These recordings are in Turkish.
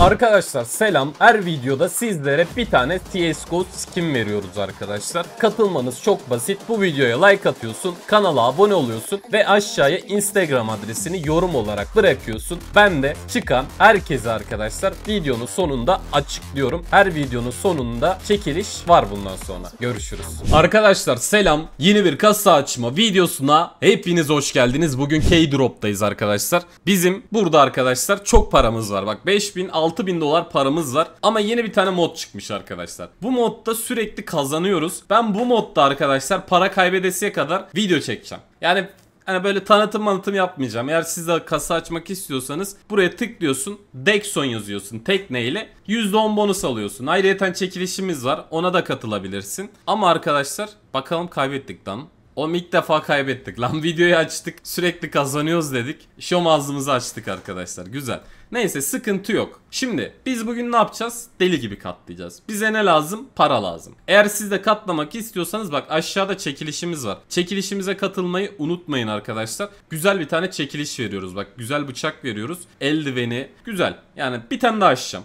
Arkadaşlar selam. Her videoda sizlere bir tane CSGO skin veriyoruz arkadaşlar. Katılmanız çok basit. Bu videoya like atıyorsun, kanala abone oluyorsun ve aşağıya Instagram adresini yorum olarak bırakıyorsun. Ben de çıkan herkese arkadaşlar videonun sonunda açıklıyorum. Her videonun sonunda çekiliş var bundan sonra. Görüşürüz. Arkadaşlar selam. Yeni bir kasa açma videosuna hepiniz hoş geldiniz. Bugün K-Drop'tayız arkadaşlar. Bizim burada arkadaşlar çok paramız var. Bak 5000 6 6000 dolar paramız var. Ama yeni bir tane mod çıkmış arkadaşlar. Bu modda sürekli kazanıyoruz. Ben bu modda arkadaşlar para kaybedesiye kadar video çekeceğim. Yani Hani böyle tanıtım manıtım yapmayacağım. Eğer siz de kasa açmak istiyorsanız buraya tıklıyorsun. Dexon yazıyorsun tekneyle. %10 bonus alıyorsun. Ayrıca çekilişimiz var. Ona da katılabilirsin. Ama arkadaşlar bakalım kaybettik lan. O ilk defa kaybettik. Lan videoyu açtık. Sürekli kazanıyoruz dedik. Şom ağzımızı açtık arkadaşlar. Güzel. Neyse sıkıntı yok. Şimdi biz bugün ne yapacağız? Deli gibi katlayacağız. Bize ne lazım? Para lazım. Eğer siz de katlamak istiyorsanız bak aşağıda çekilişimiz var. Çekilişimize katılmayı unutmayın arkadaşlar. Güzel bir tane çekiliş veriyoruz. Bak güzel bıçak veriyoruz. Eldiveni. Güzel. Yani bir tane daha açacağım.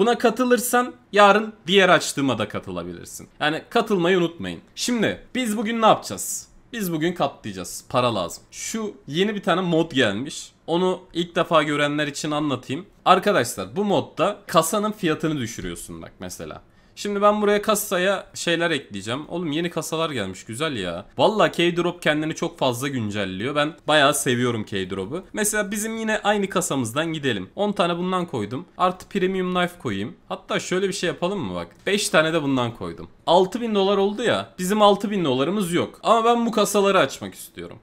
Buna katılırsan yarın diğer açtığıma da katılabilirsin. Yani katılmayı unutmayın. Şimdi biz bugün ne yapacağız? Biz bugün katlayacağız. Para lazım. Şu yeni bir tane mod gelmiş. Onu ilk defa görenler için anlatayım. Arkadaşlar bu modda kasanın fiyatını düşürüyorsun bak mesela. Şimdi ben buraya kasaya şeyler ekleyeceğim. Oğlum yeni kasalar gelmiş güzel ya. Valla K-Drop kendini çok fazla güncelliyor. Ben bayağı seviyorum K-Drop'u. Mesela bizim yine aynı kasamızdan gidelim. 10 tane bundan koydum. Artı Premium Knife koyayım. Hatta şöyle bir şey yapalım mı bak. 5 tane de bundan koydum. 6000 dolar oldu ya. Bizim 6000 dolarımız yok. Ama ben bu kasaları açmak istiyorum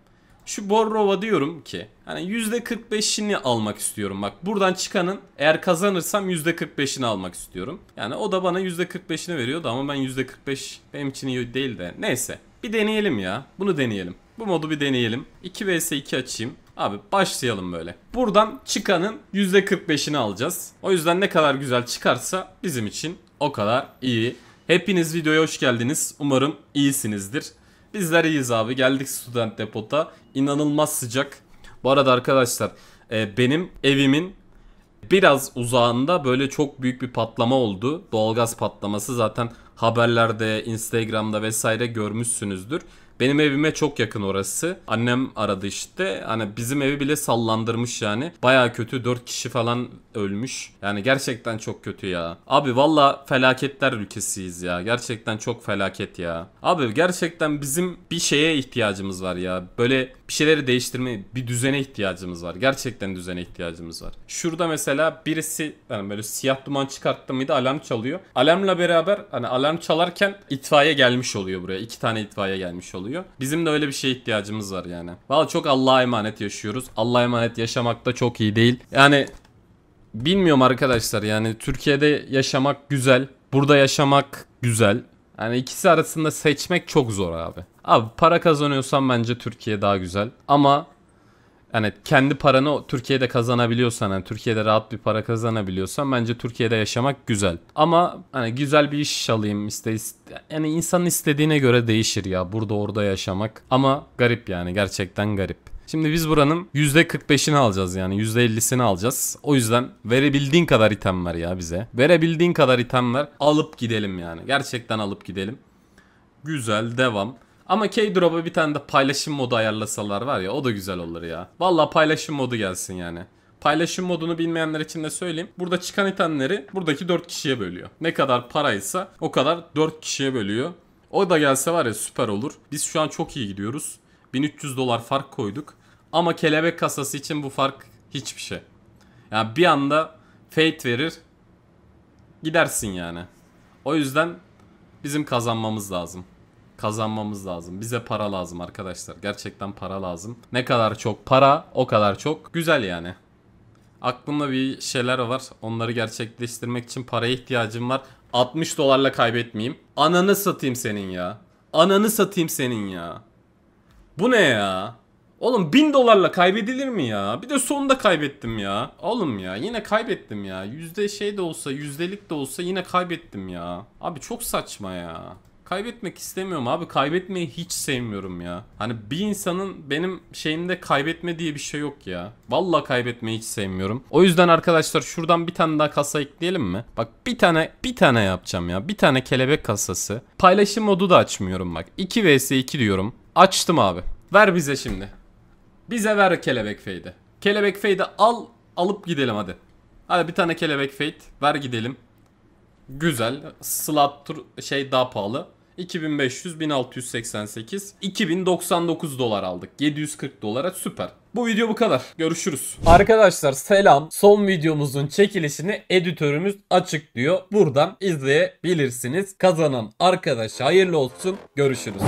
şu Borrova diyorum ki hani %45'ini almak istiyorum. Bak buradan çıkanın eğer kazanırsam %45'ini almak istiyorum. Yani o da bana %45'ini veriyordu ama ben %45 benim için iyi değil de. Neyse bir deneyelim ya. Bunu deneyelim. Bu modu bir deneyelim. 2 vs 2 açayım. Abi başlayalım böyle. Buradan çıkanın %45'ini alacağız. O yüzden ne kadar güzel çıkarsa bizim için o kadar iyi. Hepiniz videoya hoş geldiniz. Umarım iyisinizdir. Bizler iyiyiz abi. Geldik student depota. İnanılmaz sıcak. Bu arada arkadaşlar e, benim evimin biraz uzağında böyle çok büyük bir patlama oldu. Doğalgaz patlaması zaten haberlerde, Instagram'da vesaire görmüşsünüzdür. Benim evime çok yakın orası. Annem aradı işte. Hani bizim evi bile sallandırmış yani. Baya kötü 4 kişi falan ölmüş. Yani gerçekten çok kötü ya. Abi valla felaketler ülkesiyiz ya. Gerçekten çok felaket ya. Abi gerçekten bizim bir şeye ihtiyacımız var ya. Böyle bir şeyleri değiştirme, bir düzene ihtiyacımız var. Gerçekten düzene ihtiyacımız var. Şurada mesela birisi yani böyle siyah duman çıkarttı mıydı alarm çalıyor. Alarmla beraber hani alarm çalarken itfaiye gelmiş oluyor buraya. İki tane itfaiye gelmiş oluyor oluyor. Bizim de öyle bir şeye ihtiyacımız var yani. Valla çok Allah'a emanet yaşıyoruz. Allah'a emanet yaşamak da çok iyi değil. Yani bilmiyorum arkadaşlar yani Türkiye'de yaşamak güzel. Burada yaşamak güzel. Yani ikisi arasında seçmek çok zor abi. Abi para kazanıyorsan bence Türkiye daha güzel. Ama hani kendi paranı Türkiye'de kazanabiliyorsan hani Türkiye'de rahat bir para kazanabiliyorsan bence Türkiye'de yaşamak güzel. Ama hani güzel bir iş alayım işte yani insanın istediğine göre değişir ya burada orada yaşamak. Ama garip yani gerçekten garip. Şimdi biz buranın %45'ini alacağız yani %50'sini alacağız. O yüzden verebildiğin kadar item var ya bize. Verebildiğin kadar item ver. Alıp gidelim yani. Gerçekten alıp gidelim. Güzel devam. Ama Keydrop'a bir tane de paylaşım modu ayarlasalar var ya o da güzel olur ya. Valla paylaşım modu gelsin yani. Paylaşım modunu bilmeyenler için de söyleyeyim. Burada çıkan itenleri buradaki 4 kişiye bölüyor. Ne kadar paraysa o kadar 4 kişiye bölüyor. O da gelse var ya süper olur. Biz şu an çok iyi gidiyoruz. 1300 dolar fark koyduk. Ama kelebek kasası için bu fark hiçbir şey. Yani bir anda fate verir gidersin yani. O yüzden bizim kazanmamız lazım kazanmamız lazım. Bize para lazım arkadaşlar. Gerçekten para lazım. Ne kadar çok para o kadar çok güzel yani. Aklımda bir şeyler var. Onları gerçekleştirmek için paraya ihtiyacım var. 60 dolarla kaybetmeyeyim. Ananı satayım senin ya. Ananı satayım senin ya. Bu ne ya? Oğlum 1000 dolarla kaybedilir mi ya? Bir de sonunda kaybettim ya. Oğlum ya yine kaybettim ya. Yüzde şey de olsa yüzdelik de olsa yine kaybettim ya. Abi çok saçma ya. Kaybetmek istemiyorum abi. Kaybetmeyi hiç sevmiyorum ya. Hani bir insanın benim şeyimde kaybetme diye bir şey yok ya. Valla kaybetmeyi hiç sevmiyorum. O yüzden arkadaşlar şuradan bir tane daha kasa ekleyelim mi? Bak bir tane bir tane yapacağım ya. Bir tane kelebek kasası. Paylaşım modu da açmıyorum bak. 2 vs 2 diyorum. Açtım abi. Ver bize şimdi. Bize ver kelebek feydi. Kelebek feydi al alıp gidelim hadi. Hadi bir tane kelebek feyt ver gidelim. Güzel. Slot şey daha pahalı. 2500, 1688, 2099 dolar aldık. 740 dolara süper. Bu video bu kadar. Görüşürüz. Arkadaşlar selam. Son videomuzun çekilişini editörümüz açıklıyor. Buradan izleyebilirsiniz. Kazanan arkadaş hayırlı olsun. Görüşürüz.